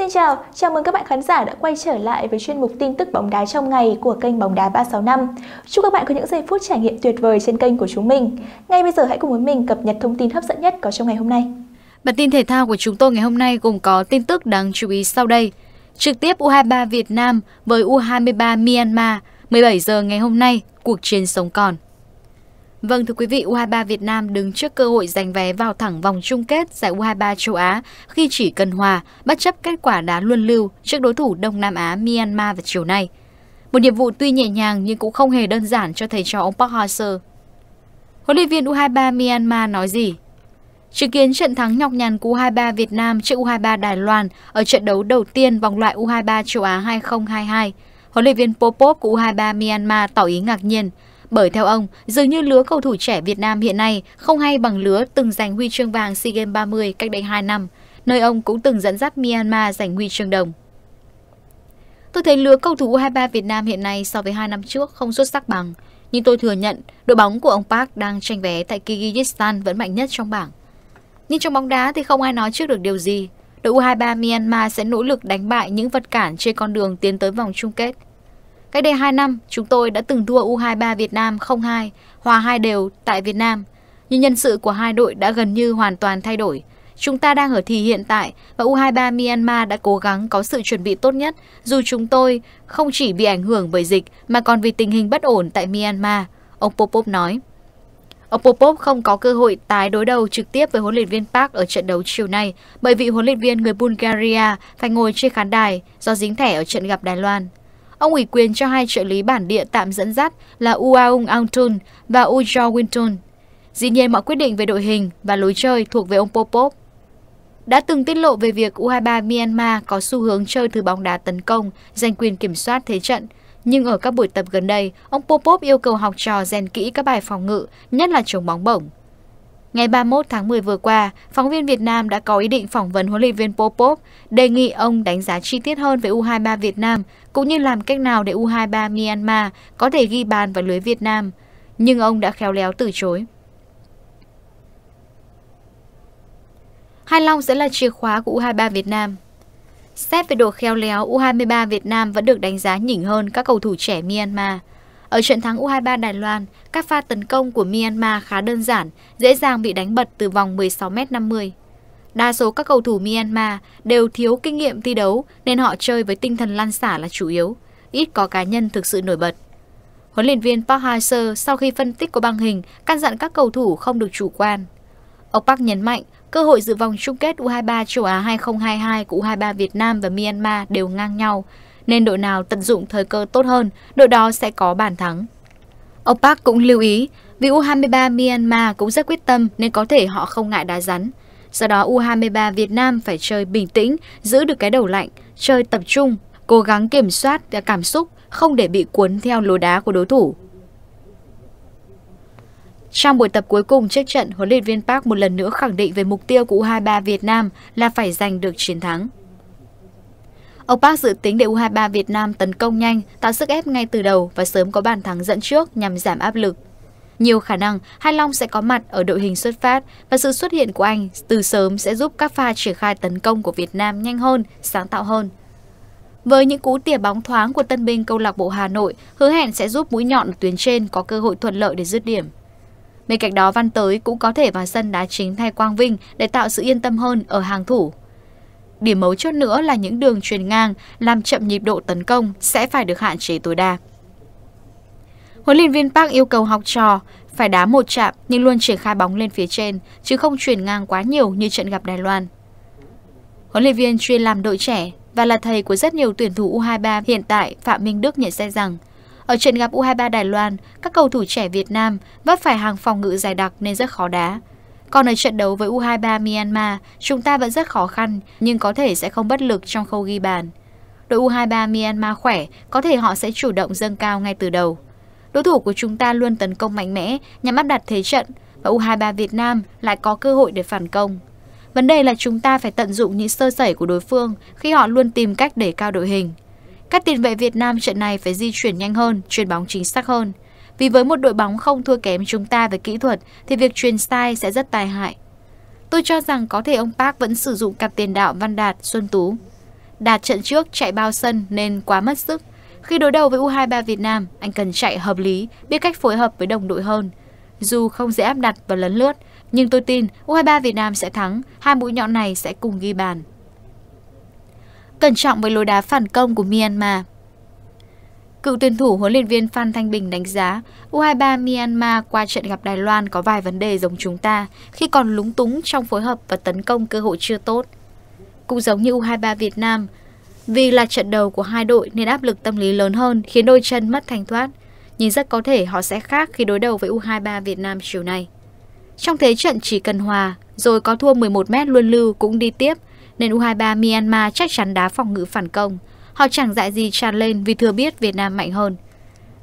Xin chào, chào mừng các bạn khán giả đã quay trở lại với chuyên mục tin tức bóng đá trong ngày của kênh Bóng đá 365. Chúc các bạn có những giây phút trải nghiệm tuyệt vời trên kênh của chúng mình. Ngay bây giờ hãy cùng với mình cập nhật thông tin hấp dẫn nhất có trong ngày hôm nay. Bản tin thể thao của chúng tôi ngày hôm nay gồm có tin tức đáng chú ý sau đây. Trực tiếp U23 Việt Nam với U23 Myanmar, 17 giờ ngày hôm nay, cuộc chiến sống còn. Vâng thưa quý vị, U23 Việt Nam đứng trước cơ hội giành vé vào thẳng vòng chung kết giải U23 châu Á khi chỉ cần hòa, bất chấp kết quả đá luân lưu trước đối thủ Đông Nam Á Myanmar vào chiều nay. Một nhiệm vụ tuy nhẹ nhàng nhưng cũng không hề đơn giản cho thầy trò ông Park Hang-seo. Huấn luyện viên U23 Myanmar nói gì? Chứng kiến trận thắng nhọc nhằn của U23 Việt Nam trước U23 Đài Loan ở trận đấu đầu tiên vòng loại U23 châu Á 2022, huấn luyện viên Popov của U23 Myanmar tỏ ý ngạc nhiên – bởi theo ông, dường như lứa cầu thủ trẻ Việt Nam hiện nay không hay bằng lứa từng giành huy chương vàng SEA Games 30 cách đây 2 năm, nơi ông cũng từng dẫn dắt Myanmar giành huy chương đồng. Tôi thấy lứa cầu thủ U23 Việt Nam hiện nay so với 2 năm trước không xuất sắc bằng, nhưng tôi thừa nhận đội bóng của ông Park đang tranh vé tại Kyrgyzstan vẫn mạnh nhất trong bảng. Nhưng trong bóng đá thì không ai nói trước được điều gì. Đội U23 Myanmar sẽ nỗ lực đánh bại những vật cản trên con đường tiến tới vòng chung kết Cách đây 2 năm, chúng tôi đã từng thua U23 Việt Nam 0-2, hòa hai đều tại Việt Nam. Nhưng nhân sự của hai đội đã gần như hoàn toàn thay đổi. Chúng ta đang ở thì hiện tại và U23 Myanmar đã cố gắng có sự chuẩn bị tốt nhất dù chúng tôi không chỉ bị ảnh hưởng bởi dịch mà còn vì tình hình bất ổn tại Myanmar, ông Popov nói. Ông Popov không có cơ hội tái đối đầu trực tiếp với huấn luyện viên Park ở trận đấu chiều nay bởi vị huấn luyện viên người Bulgaria phải ngồi trên khán đài do dính thẻ ở trận gặp Đài Loan. Ông ủy quyền cho hai trợ lý bản địa tạm dẫn dắt là Uaung Antun và Ujo Winton. Dĩ nhiên mọi quyết định về đội hình và lối chơi thuộc về ông Popov. Đã từng tiết lộ về việc U23 Myanmar có xu hướng chơi từ bóng đá tấn công, giành quyền kiểm soát thế trận. Nhưng ở các buổi tập gần đây, ông Popov yêu cầu học trò rèn kỹ các bài phòng ngự, nhất là chống bóng bổng. Ngày 31 tháng 10 vừa qua, phóng viên Việt Nam đã có ý định phỏng vấn huấn luyện viên Popov, đề nghị ông đánh giá chi tiết hơn về U23 Việt Nam, cũng như làm cách nào để U23 Myanmar có thể ghi bàn vào lưới Việt Nam. Nhưng ông đã khéo léo từ chối. Hai Long sẽ là chìa khóa của U23 Việt Nam. Xét về độ khéo léo, U23 Việt Nam vẫn được đánh giá nhỉnh hơn các cầu thủ trẻ Myanmar. Ở trận thắng U23 Đài Loan, các pha tấn công của Myanmar khá đơn giản, dễ dàng bị đánh bật từ vòng 16m50. Đa số các cầu thủ Myanmar đều thiếu kinh nghiệm thi đấu nên họ chơi với tinh thần lăn xả là chủ yếu, ít có cá nhân thực sự nổi bật. Huấn luyện viên Park Hang-seo sau khi phân tích của băng hình căn dặn các cầu thủ không được chủ quan. Ông Park nhấn mạnh cơ hội dự vòng chung kết U23 châu Á 2022 của U23 Việt Nam và Myanmar đều ngang nhau, nên đội nào tận dụng thời cơ tốt hơn, đội đó sẽ có bàn thắng. Ông Park cũng lưu ý, vì U23 Myanmar cũng rất quyết tâm nên có thể họ không ngại đá rắn. Do đó U23 Việt Nam phải chơi bình tĩnh, giữ được cái đầu lạnh, chơi tập trung, cố gắng kiểm soát cảm xúc, không để bị cuốn theo lối đá của đối thủ. Trong buổi tập cuối cùng trước trận, huấn luyện viên Park một lần nữa khẳng định về mục tiêu của U23 Việt Nam là phải giành được chiến thắng. Ông Park dự tính để U23 Việt Nam tấn công nhanh, tạo sức ép ngay từ đầu và sớm có bàn thắng dẫn trước nhằm giảm áp lực. Nhiều khả năng Hai Long sẽ có mặt ở đội hình xuất phát và sự xuất hiện của anh từ sớm sẽ giúp các pha triển khai tấn công của Việt Nam nhanh hơn, sáng tạo hơn. Với những cú tỉa bóng thoáng của tân binh câu lạc bộ Hà Nội, hứa hẹn sẽ giúp mũi nhọn tuyến trên có cơ hội thuận lợi để dứt điểm. Bên cạnh đó, Văn Tới cũng có thể vào sân đá chính thay Quang Vinh để tạo sự yên tâm hơn ở hàng thủ Điểm mấu chốt nữa là những đường truyền ngang làm chậm nhịp độ tấn công sẽ phải được hạn chế tối đa. Huấn luyện viên Park yêu cầu học trò phải đá một chạm nhưng luôn triển khai bóng lên phía trên, chứ không truyền ngang quá nhiều như trận gặp Đài Loan. Huấn luyện viên chuyên làm đội trẻ và là thầy của rất nhiều tuyển thủ U23 hiện tại Phạm Minh Đức nhận xét rằng ở trận gặp U23 Đài Loan, các cầu thủ trẻ Việt Nam vấp phải hàng phòng ngự dài đặc nên rất khó đá. Còn ở trận đấu với U23 Myanmar, chúng ta vẫn rất khó khăn, nhưng có thể sẽ không bất lực trong khâu ghi bàn. Đội U23 Myanmar khỏe, có thể họ sẽ chủ động dâng cao ngay từ đầu. Đối thủ của chúng ta luôn tấn công mạnh mẽ nhằm áp đặt thế trận và U23 Việt Nam lại có cơ hội để phản công. Vấn đề là chúng ta phải tận dụng những sơ sẩy của đối phương khi họ luôn tìm cách để cao đội hình. Các tiền vệ Việt Nam trận này phải di chuyển nhanh hơn, chuyền bóng chính xác hơn. Vì với một đội bóng không thua kém chúng ta về kỹ thuật thì việc truyền sai sẽ rất tai hại. Tôi cho rằng có thể ông Park vẫn sử dụng cặp tiền đạo Văn Đạt, Xuân Tú. Đạt trận trước chạy bao sân nên quá mất sức. Khi đối đầu với U23 Việt Nam, anh cần chạy hợp lý, biết cách phối hợp với đồng đội hơn. Dù không dễ áp đặt và lấn lướt, nhưng tôi tin U23 Việt Nam sẽ thắng, hai mũi nhọn này sẽ cùng ghi bàn. Cẩn trọng với lối đá phản công của Myanmar Cựu tuyển thủ huấn luyện viên Phan Thanh Bình đánh giá U23 Myanmar qua trận gặp Đài Loan có vài vấn đề giống chúng ta khi còn lúng túng trong phối hợp và tấn công cơ hội chưa tốt. Cũng giống như U23 Việt Nam, vì là trận đầu của hai đội nên áp lực tâm lý lớn hơn khiến đôi chân mất thanh thoát. Nhìn rất có thể họ sẽ khác khi đối đầu với U23 Việt Nam chiều nay. Trong thế trận chỉ cần hòa, rồi có thua 11 m luân lưu cũng đi tiếp, nên U23 Myanmar chắc chắn đá phòng ngự phản công – Họ chẳng dại gì tràn lên vì thừa biết Việt Nam mạnh hơn.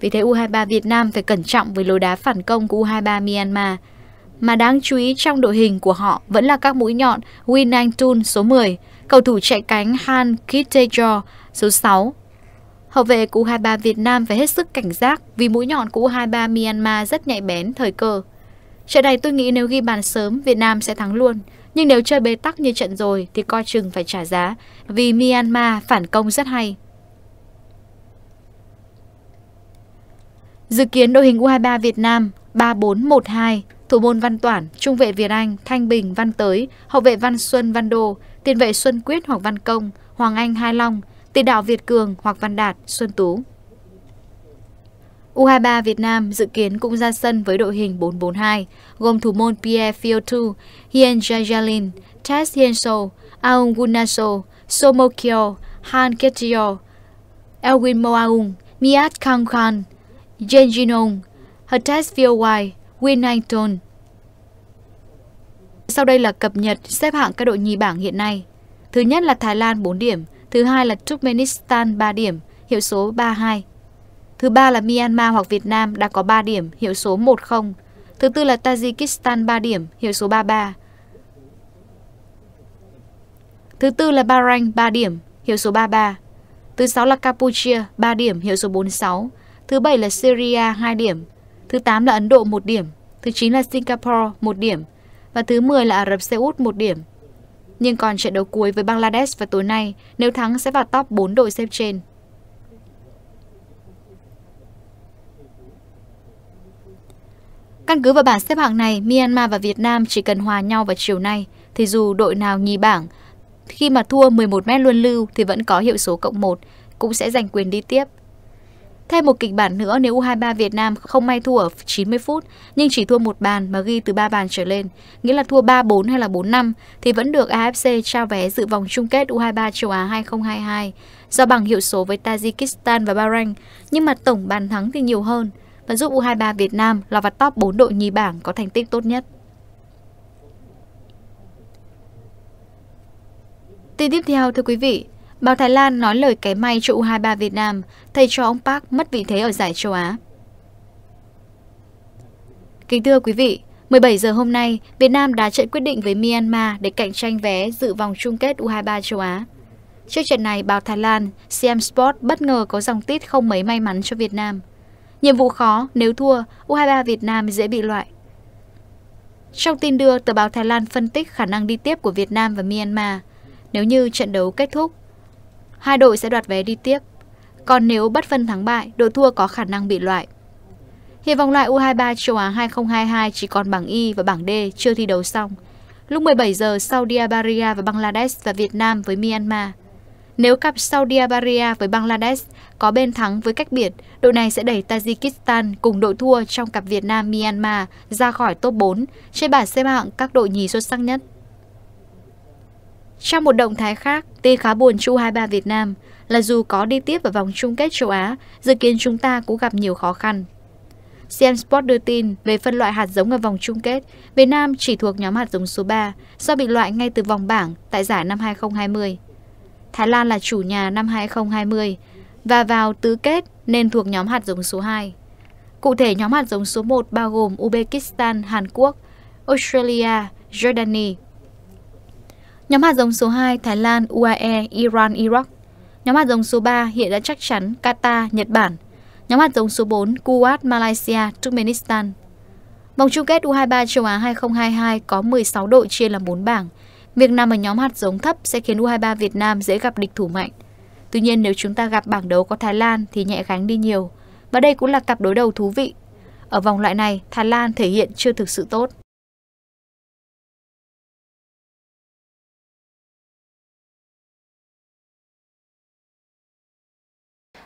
Vì thế U23 Việt Nam phải cẩn trọng với lối đá phản công của U23 Myanmar. Mà đáng chú ý trong đội hình của họ vẫn là các mũi nhọn Win Anh Tun số 10, cầu thủ chạy cánh Han Kitejo số 6. Hậu vệ của U23 Việt Nam phải hết sức cảnh giác vì mũi nhọn của U23 Myanmar rất nhạy bén thời cơ. Trận này tôi nghĩ nếu ghi bàn sớm, Việt Nam sẽ thắng luôn. Nhưng nếu chơi bế tắc như trận rồi thì coi chừng phải trả giá, vì Myanmar phản công rất hay. Dự kiến đội hình U23 Việt Nam 3412, thủ môn Văn Toản, trung vệ Việt Anh, Thanh Bình, Văn Tới, hậu vệ Văn Xuân, Văn Đô, tiền vệ Xuân Quyết hoặc Văn Công, Hoàng Anh, Hai Long, tiền đạo Việt Cường hoặc Văn Đạt, Xuân Tú. U23 Việt Nam dự kiến cũng ra sân với đội hình 442, gồm thủ môn Pierre Fiotu, Hien Jajalin, Tess Hienso, Aung Gunaso, Somokyo, Han Ketio, Elwin Moaung, Miat Kang Khan, Jen Jinong, Hates Fiowai, Win Anton. Sau đây là cập nhật xếp hạng các đội nhì bảng hiện nay. Thứ nhất là Thái Lan 4 điểm, thứ hai là Turkmenistan 3 điểm, hiệu số 32. Thứ ba là Myanmar hoặc Việt Nam đã có 3 điểm, hiệu số 10. Thứ tư là Tajikistan 3 điểm, hiệu số 33. Thứ tư là Bahrain 3 điểm, hiệu số 33. Thứ sáu là Campuchia 3 điểm, hiệu số 46. Thứ bảy là Syria 2 điểm. Thứ tám là Ấn Độ 1 điểm. Thứ chín là Singapore 1 điểm. Và thứ 10 là Ả Rập Xê Út 1 điểm. Nhưng còn trận đấu cuối với Bangladesh vào tối nay, nếu thắng sẽ vào top 4 đội xếp trên. Căn cứ vào bảng xếp hạng này, Myanmar và Việt Nam chỉ cần hòa nhau vào chiều nay, thì dù đội nào nhì bảng, khi mà thua 11 mét luân lưu thì vẫn có hiệu số cộng 1, cũng sẽ giành quyền đi tiếp. Thêm một kịch bản nữa nếu U23 Việt Nam không may thua ở 90 phút nhưng chỉ thua một bàn mà ghi từ 3 bàn trở lên, nghĩa là thua 3-4 hay là 4-5 thì vẫn được AFC trao vé dự vòng chung kết U23 châu Á 2022 do bằng hiệu số với Tajikistan và Bahrain, nhưng mà tổng bàn thắng thì nhiều hơn và giúp U23 Việt Nam lọt vào top 4 đội nhì bảng có thành tích tốt nhất. Tin tiếp theo thưa quý vị, báo Thái Lan nói lời kém may cho U23 Việt Nam, thay cho ông Park mất vị thế ở giải châu Á. Kính thưa quý vị, 17 giờ hôm nay, Việt Nam đã trận quyết định với Myanmar để cạnh tranh vé dự vòng chung kết U23 châu Á. Trước trận này, báo Thái Lan, CM Sport bất ngờ có dòng tít không mấy may mắn cho Việt Nam. Nhiệm vụ khó, nếu thua, U23 Việt Nam dễ bị loại. Trong tin đưa, tờ báo Thái Lan phân tích khả năng đi tiếp của Việt Nam và Myanmar. Nếu như trận đấu kết thúc, hai đội sẽ đoạt vé đi tiếp. Còn nếu bất phân thắng bại, đội thua có khả năng bị loại. Hiện vòng loại U23 châu Á 2022 chỉ còn bảng Y và bảng D chưa thi đấu xong. Lúc 17 giờ, Saudi Arabia và Bangladesh và Việt Nam với Myanmar. Nếu cặp Saudi Arabia với Bangladesh có bên thắng với cách biệt, đội này sẽ đẩy Tajikistan cùng đội thua trong cặp Việt Nam-Myanmar ra khỏi top 4 trên bảng xếp hạng các đội nhì xuất sắc nhất. Trong một động thái khác, tuy khá buồn U23 Việt Nam là dù có đi tiếp vào vòng chung kết châu Á, dự kiến chúng ta cũng gặp nhiều khó khăn. CM Sport đưa tin về phân loại hạt giống ở vòng chung kết, Việt Nam chỉ thuộc nhóm hạt giống số 3 do bị loại ngay từ vòng bảng tại giải năm 2020. Thái Lan là chủ nhà năm 2020 và vào tứ kết nên thuộc nhóm hạt giống số 2. Cụ thể, nhóm hạt giống số 1 bao gồm Uzbekistan, Hàn Quốc, Australia, Jordani. Nhóm hạt giống số 2 Thái Lan, UAE, Iran, Iraq. Nhóm hạt giống số 3 hiện đã chắc chắn Qatar, Nhật Bản. Nhóm hạt giống số 4 Kuwait, Malaysia, Turkmenistan. Vòng chung kết U23 châu Á 2022 có 16 đội chia làm 4 bảng – Việc nằm ở nhóm hạt giống thấp sẽ khiến U23 Việt Nam dễ gặp địch thủ mạnh. Tuy nhiên nếu chúng ta gặp bảng đấu có Thái Lan thì nhẹ gánh đi nhiều. Và đây cũng là cặp đối đầu thú vị. Ở vòng loại này, Thái Lan thể hiện chưa thực sự tốt.